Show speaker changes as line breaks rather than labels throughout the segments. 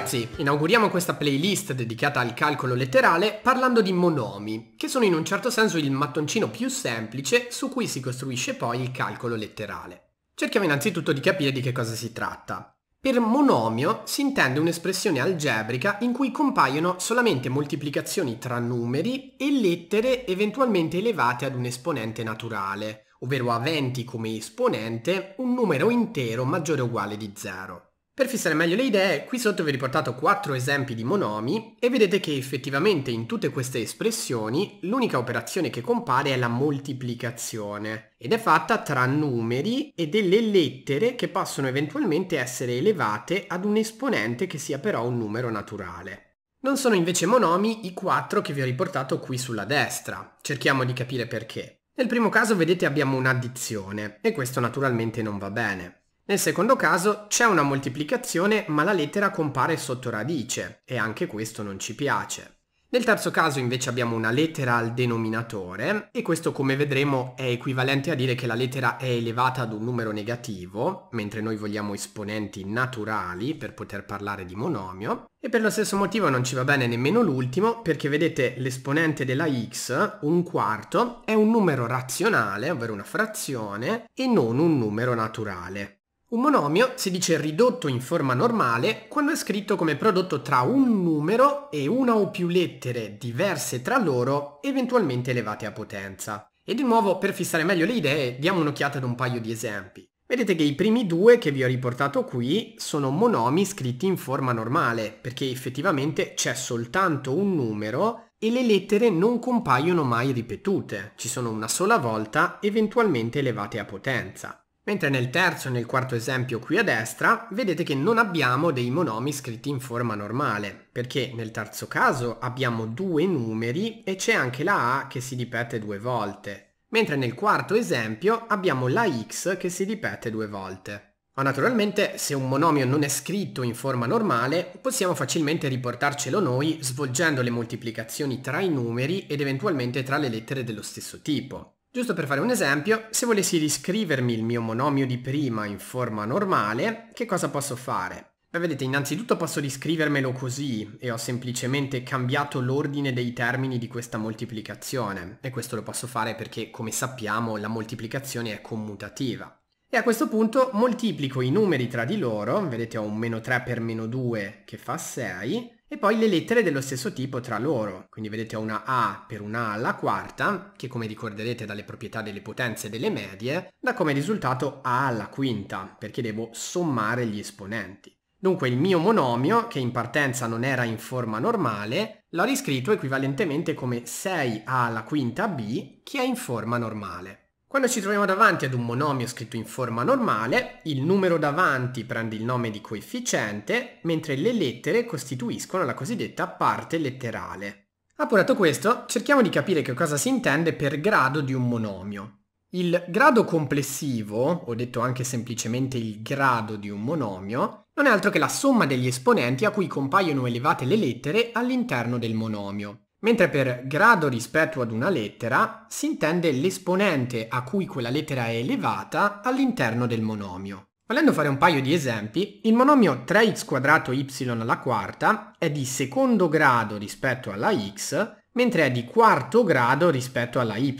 ragazzi, inauguriamo questa playlist dedicata al calcolo letterale parlando di monomi, che sono in un certo senso il mattoncino più semplice su cui si costruisce poi il calcolo letterale. Cerchiamo innanzitutto di capire di che cosa si tratta. Per monomio si intende un'espressione algebrica in cui compaiono solamente moltiplicazioni tra numeri e lettere eventualmente elevate ad un esponente naturale, ovvero aventi come esponente un numero intero maggiore o uguale di 0. Per fissare meglio le idee, qui sotto vi ho riportato quattro esempi di monomi e vedete che effettivamente in tutte queste espressioni l'unica operazione che compare è la moltiplicazione ed è fatta tra numeri e delle lettere che possono eventualmente essere elevate ad un esponente che sia però un numero naturale. Non sono invece monomi i quattro che vi ho riportato qui sulla destra. Cerchiamo di capire perché. Nel primo caso vedete abbiamo un'addizione e questo naturalmente non va bene. Nel secondo caso c'è una moltiplicazione ma la lettera compare sotto radice e anche questo non ci piace. Nel terzo caso invece abbiamo una lettera al denominatore e questo come vedremo è equivalente a dire che la lettera è elevata ad un numero negativo, mentre noi vogliamo esponenti naturali per poter parlare di monomio, e per lo stesso motivo non ci va bene nemmeno l'ultimo perché vedete l'esponente della x, un quarto, è un numero razionale, ovvero una frazione, e non un numero naturale. Un monomio si dice ridotto in forma normale quando è scritto come prodotto tra un numero e una o più lettere diverse tra loro eventualmente elevate a potenza. E di nuovo, per fissare meglio le idee, diamo un'occhiata ad un paio di esempi. Vedete che i primi due che vi ho riportato qui sono monomi scritti in forma normale, perché effettivamente c'è soltanto un numero e le lettere non compaiono mai ripetute, ci sono una sola volta, eventualmente elevate a potenza. Mentre nel terzo e nel quarto esempio qui a destra vedete che non abbiamo dei monomi scritti in forma normale, perché nel terzo caso abbiamo due numeri e c'è anche la A che si ripete due volte, mentre nel quarto esempio abbiamo la X che si ripete due volte. Ma naturalmente se un monomio non è scritto in forma normale possiamo facilmente riportarcelo noi svolgendo le moltiplicazioni tra i numeri ed eventualmente tra le lettere dello stesso tipo. Giusto per fare un esempio, se volessi riscrivermi il mio monomio di prima in forma normale, che cosa posso fare? Beh, vedete, innanzitutto posso riscrivermelo così e ho semplicemente cambiato l'ordine dei termini di questa moltiplicazione e questo lo posso fare perché, come sappiamo, la moltiplicazione è commutativa. E a questo punto moltiplico i numeri tra di loro, vedete ho un meno 3 per meno 2 che fa 6, e poi le lettere dello stesso tipo tra loro. Quindi vedete ho una A per una A alla quarta, che come ricorderete dalle proprietà delle potenze delle medie, dà come risultato A alla quinta, perché devo sommare gli esponenti. Dunque il mio monomio, che in partenza non era in forma normale, l'ho riscritto equivalentemente come 6A alla quinta B, che è in forma normale. Quando ci troviamo davanti ad un monomio scritto in forma normale, il numero davanti prende il nome di coefficiente, mentre le lettere costituiscono la cosiddetta parte letterale. Appurato questo, cerchiamo di capire che cosa si intende per grado di un monomio. Il grado complessivo, o detto anche semplicemente il grado di un monomio, non è altro che la somma degli esponenti a cui compaiono elevate le lettere all'interno del monomio mentre per grado rispetto ad una lettera si intende l'esponente a cui quella lettera è elevata all'interno del monomio. Volendo fare un paio di esempi, il monomio 3x quadrato y alla quarta è di secondo grado rispetto alla x, mentre è di quarto grado rispetto alla y,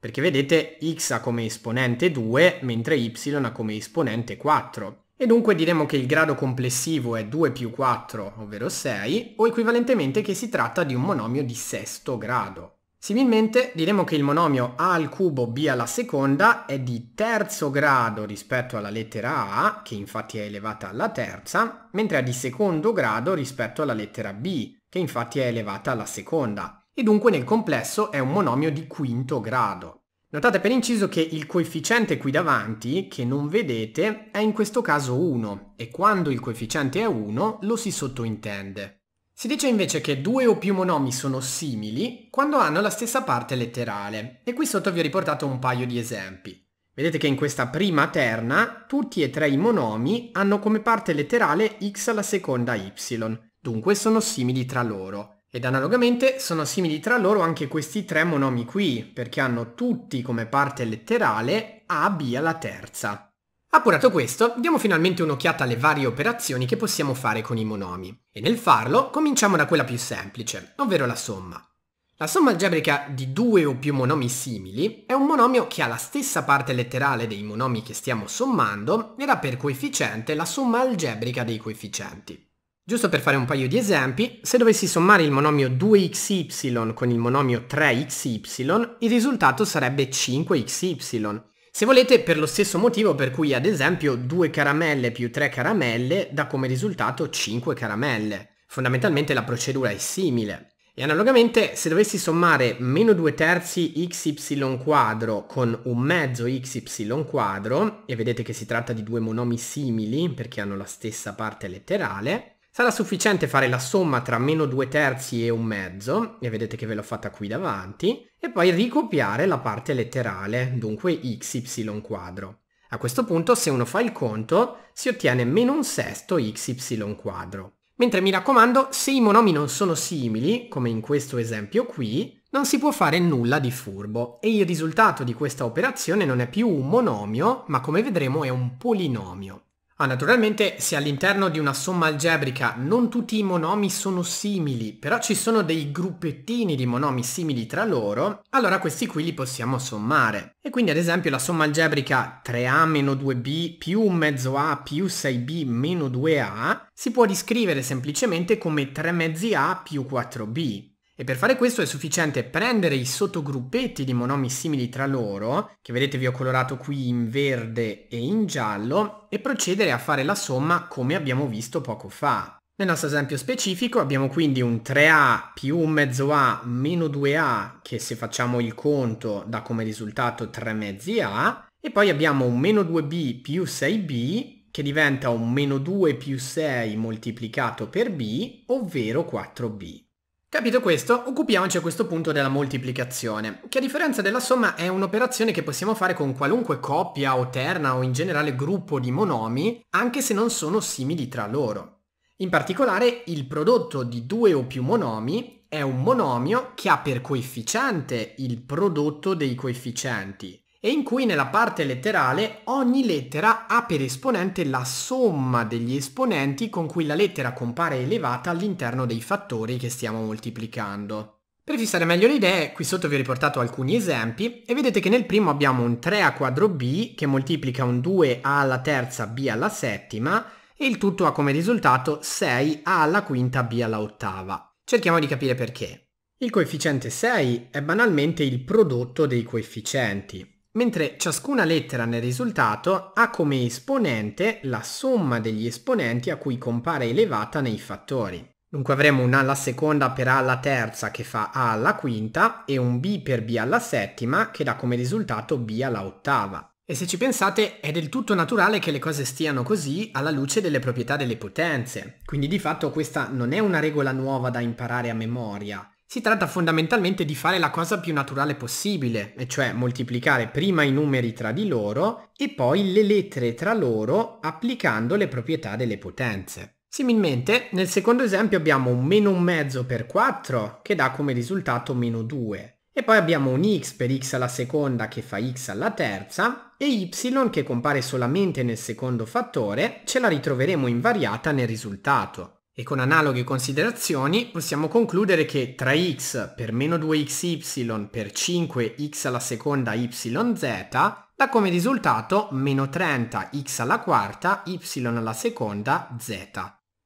perché vedete x ha come esponente 2, mentre y ha come esponente 4. E dunque diremo che il grado complessivo è 2 più 4, ovvero 6, o equivalentemente che si tratta di un monomio di sesto grado. Similmente diremo che il monomio a al cubo b alla seconda è di terzo grado rispetto alla lettera a, che infatti è elevata alla terza, mentre è di secondo grado rispetto alla lettera b, che infatti è elevata alla seconda, e dunque nel complesso è un monomio di quinto grado. Notate per inciso che il coefficiente qui davanti, che non vedete, è in questo caso 1 e quando il coefficiente è 1 lo si sottointende. Si dice invece che due o più monomi sono simili quando hanno la stessa parte letterale e qui sotto vi ho riportato un paio di esempi. Vedete che in questa prima terna tutti e tre i monomi hanno come parte letterale x alla seconda y, dunque sono simili tra loro. Ed analogamente sono simili tra loro anche questi tre monomi qui, perché hanno tutti come parte letterale A, B alla terza. Appurato questo, diamo finalmente un'occhiata alle varie operazioni che possiamo fare con i monomi. E nel farlo, cominciamo da quella più semplice, ovvero la somma. La somma algebrica di due o più monomi simili è un monomio che ha la stessa parte letterale dei monomi che stiamo sommando ed ha per coefficiente la somma algebrica dei coefficienti. Giusto per fare un paio di esempi, se dovessi sommare il monomio 2xy con il monomio 3xy, il risultato sarebbe 5xy. Se volete, per lo stesso motivo per cui ad esempio 2 caramelle più 3 caramelle dà come risultato 5 caramelle. Fondamentalmente la procedura è simile. E analogamente, se dovessi sommare meno 2 terzi xy quadro con un mezzo xy quadro, e vedete che si tratta di due monomi simili perché hanno la stessa parte letterale, Sarà sufficiente fare la somma tra meno 2 terzi e un mezzo, e vedete che ve l'ho fatta qui davanti, e poi ricopiare la parte letterale, dunque xy quadro. A questo punto se uno fa il conto si ottiene meno un sesto xy quadro. Mentre mi raccomando, se i monomi non sono simili, come in questo esempio qui, non si può fare nulla di furbo e il risultato di questa operazione non è più un monomio, ma come vedremo è un polinomio. Ah, naturalmente se all'interno di una somma algebrica non tutti i monomi sono simili, però ci sono dei gruppettini di monomi simili tra loro, allora questi qui li possiamo sommare. E quindi ad esempio la somma algebrica 3a 2b più un mezzo a più 6b meno 2a si può riscrivere semplicemente come 3 mezzi a più 4b. E per fare questo è sufficiente prendere i sottogruppetti di monomi simili tra loro, che vedete vi ho colorato qui in verde e in giallo, e procedere a fare la somma come abbiamo visto poco fa. Nel nostro esempio specifico abbiamo quindi un 3A più un mezzo A meno 2A che se facciamo il conto dà come risultato 3 mezzi A e poi abbiamo un meno 2B più 6B che diventa un meno 2 più 6 moltiplicato per B ovvero 4B. Capito questo, occupiamoci a questo punto della moltiplicazione, che a differenza della somma è un'operazione che possiamo fare con qualunque coppia o terna o in generale gruppo di monomi, anche se non sono simili tra loro. In particolare, il prodotto di due o più monomi è un monomio che ha per coefficiente il prodotto dei coefficienti, e in cui nella parte letterale ogni lettera ha per esponente la somma degli esponenti con cui la lettera compare elevata all'interno dei fattori che stiamo moltiplicando. Per fissare meglio le idee, qui sotto vi ho riportato alcuni esempi e vedete che nel primo abbiamo un 3 a quadro b che moltiplica un 2a alla terza b alla settima e il tutto ha come risultato 6a alla quinta b alla ottava. Cerchiamo di capire perché. Il coefficiente 6 è banalmente il prodotto dei coefficienti mentre ciascuna lettera nel risultato ha come esponente la somma degli esponenti a cui compare elevata nei fattori. Dunque avremo un A alla seconda per A alla terza che fa A alla quinta e un B per B alla settima che dà come risultato B alla ottava. E se ci pensate è del tutto naturale che le cose stiano così alla luce delle proprietà delle potenze. Quindi di fatto questa non è una regola nuova da imparare a memoria, si tratta fondamentalmente di fare la cosa più naturale possibile, e cioè moltiplicare prima i numeri tra di loro e poi le lettere tra loro applicando le proprietà delle potenze. Similmente, nel secondo esempio abbiamo un meno un mezzo per 4 che dà come risultato meno 2. E poi abbiamo un x per x alla seconda che fa x alla terza e y che compare solamente nel secondo fattore ce la ritroveremo invariata nel risultato. E con analoghe considerazioni possiamo concludere che 3 x per meno 2xy per 5x alla seconda yz dà come risultato meno 30x alla quarta, y alla seconda, z.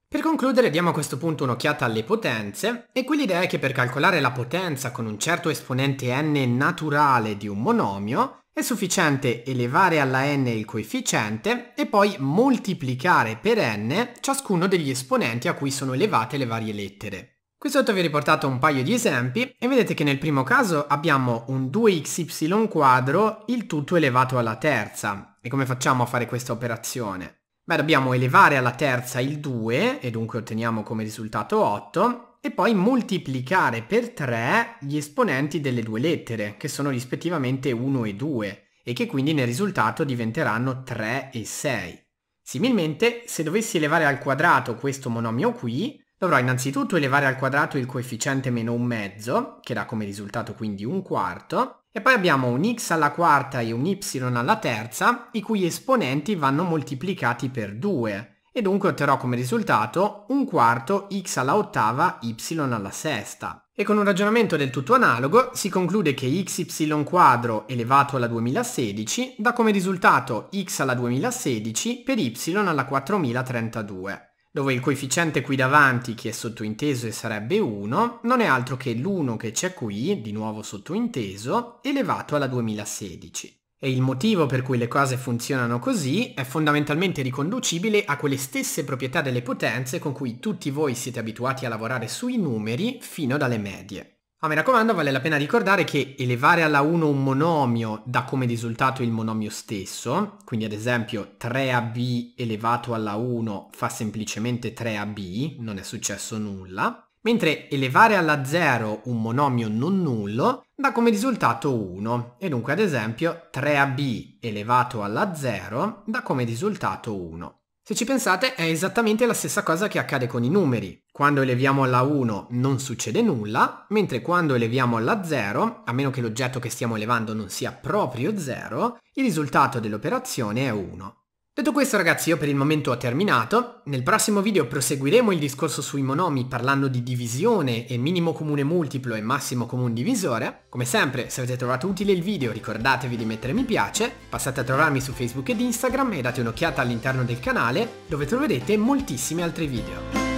Per concludere diamo a questo punto un'occhiata alle potenze e qui l'idea è che per calcolare la potenza con un certo esponente n naturale di un monomio è sufficiente elevare alla n il coefficiente e poi moltiplicare per n ciascuno degli esponenti a cui sono elevate le varie lettere. Qui sotto vi ho riportato un paio di esempi e vedete che nel primo caso abbiamo un 2xy quadro, il tutto elevato alla terza. E come facciamo a fare questa operazione? Beh, dobbiamo elevare alla terza il 2 e dunque otteniamo come risultato 8 e poi moltiplicare per 3 gli esponenti delle due lettere, che sono rispettivamente 1 e 2, e che quindi nel risultato diventeranno 3 e 6. Similmente, se dovessi elevare al quadrato questo monomio qui, dovrò innanzitutto elevare al quadrato il coefficiente meno un mezzo, che dà come risultato quindi un quarto, e poi abbiamo un x alla quarta e un y alla terza, i cui esponenti vanno moltiplicati per 2, e dunque otterrò come risultato un quarto x alla ottava y alla sesta. E con un ragionamento del tutto analogo si conclude che xy quadro elevato alla 2016 dà come risultato x alla 2016 per y alla 4032, dove il coefficiente qui davanti, che è sottointeso e sarebbe 1, non è altro che l'1 che c'è qui, di nuovo sottointeso, elevato alla 2016. E il motivo per cui le cose funzionano così è fondamentalmente riconducibile a quelle stesse proprietà delle potenze con cui tutti voi siete abituati a lavorare sui numeri fino dalle medie. Ah, mi raccomando, vale la pena ricordare che elevare alla 1 un monomio dà come risultato il monomio stesso, quindi ad esempio 3ab elevato alla 1 fa semplicemente 3ab, non è successo nulla, mentre elevare alla 0 un monomio non nullo dà come risultato 1 e dunque ad esempio 3ab elevato alla 0 dà come risultato 1. Se ci pensate è esattamente la stessa cosa che accade con i numeri. Quando eleviamo alla 1 non succede nulla, mentre quando eleviamo alla 0, a meno che l'oggetto che stiamo elevando non sia proprio 0, il risultato dell'operazione è 1. Detto questo ragazzi io per il momento ho terminato, nel prossimo video proseguiremo il discorso sui monomi parlando di divisione e minimo comune multiplo e massimo comune divisore, come sempre se avete trovato utile il video ricordatevi di mettere mi piace, passate a trovarmi su Facebook ed Instagram e date un'occhiata all'interno del canale dove troverete moltissimi altri video.